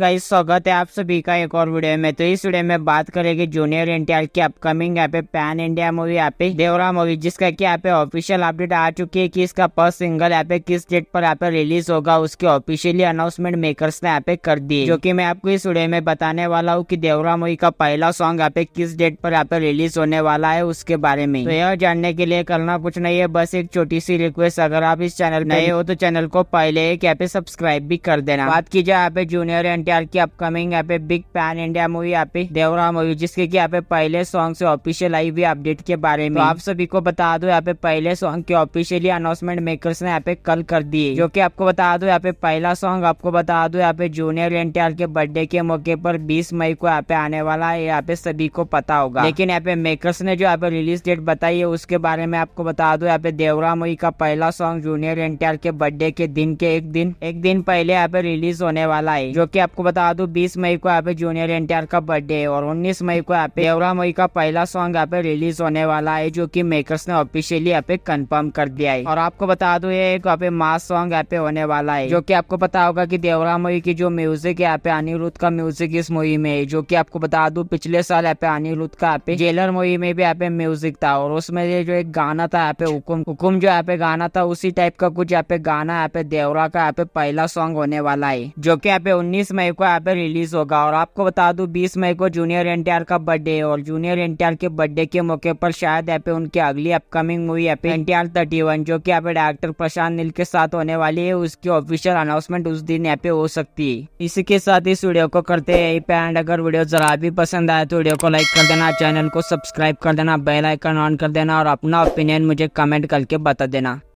guys स्वागत है आप सभी का एक और वीडियो में तो इस वीडियो में बात करेंगे जूनियर एनटीआर की अपकमिंग यहाँ पे पैन इंडिया मूवी यहाँ पे देवरा मूवी जिसका की यहाँ पे ऑफिशियल अपडेट आ चुकी है कि इसका फर्स्ट सिंगल यहाँ पे किस डेट पर यहाँ पे रिलीज होगा उसके ऑफिशियली अनाउंसमेंट मेकर्स ने यहाँ पे कर दी जो की मैं आपको इस वीडियो में बताने वाला हूँ की देवरा मूवी का पहला सॉन्ग यहाँ पे किस डेट पर यहाँ पे रिलीज होने वाला है उसके बारे में तो यह जानने के लिए करना कुछ नहीं है बस एक छोटी सी रिक्वेस्ट अगर आप इस चैनल नए हो तो चैनल को पहले एक यहाँ पे सब्सक्राइब भी कर देना बात की जाए यहाँ पे जूनियर एन एनटीआर की अपकमिंग यहाँ पे बिग पैन इंडिया मूवी यहाँ पे देवरा मूवी जिसके की यहाँ पे पहले सॉन्ग से ऑफिशियल आई हुई अपडेट के बारे में तो आप सभी को बता दो यहाँ पे पहले सॉन्ग के ऑफिशियली अनाउंसमेंट मेकर्स ने यहाँ पे कल कर दिए जो की आपको बता दो यहाँ पे पहला सॉन्ग आपको बता दो यहाँ पे जूनियर एनटीआर के बर्थडे के मौके पर बीस मई को यहाँ पे आने वाला है यहाँ पे सभी को पता होगा लेकिन यहाँ पे मेकर्स ने जो यहाँ पे रिलीज डेट बताई है उसके बारे में आपको बता दो यहाँ पे देवरा मई का पहला सॉन्ग जूनियर एनटीआर के बर्थडे के दिन के एक दिन एक दिन पहले यहाँ पे रिलीज होने वाला है जो की आपको आपको बता दू बीस मई को यहाँ पे जूनियर एन का बर्थडे है और उन्नीस मई को यहाँ पे देवरा मई का पहला सॉन्ग यहाँ पे रिलीज होने वाला है जो की मेकर्स ने ऑफिशियली यहाँ पे कंफर्म कर दिया है और आपको बता दू ये एक यहाँ पे मास सॉन्ग यहाँ पे होने वाला है जो की आपको पता होगा की देवरा मई की जो म्यूजिक है यहाँ पे अनिरुद्ध का म्यूजिक इस मूवी में जो की आपको बता दू पिछले साल यहाँ पे अनिरुद्ध का यहाँ पे जेलर मूवी में भी यहाँ पे म्यूजिक था और उसमें जो एक गाना था यहाँ पे हुकुम हुकुम जो यहाँ पे गाना था उसी टाइप का कुछ यहाँ पे गाना यहाँ पे देवरा का यहाँ पे पहला सॉन्ग होने वाला है जो की यहाँ पे उन्नीस मई को यहाँ पे रिलीज होगा और आपको बता दूं 20 मई को जूनियर एनटीआर का बर्थडे है और जूनियर एनटीआर के बर्थडे के मौके पर शायद यहाँ पे उनकी अगली अपकमिंग मूवी यहाँ पे एनटीआर 31 जो कि यहाँ पे डायरेक्टर प्रशांत नील के साथ होने वाली है उसकी ऑफिशियल अनाउंसमेंट उस दिन यहाँ पे हो सकती है इसी के साथ इस वीडियो को करते हैं अगर वीडियो जरा भी पसंद आए तो वीडियो को लाइक कर देना चैनल को सब्सक्राइब कर देना बेलाइकन ऑन कर देना और अपना ओपिनियन मुझे कमेंट करके बता देना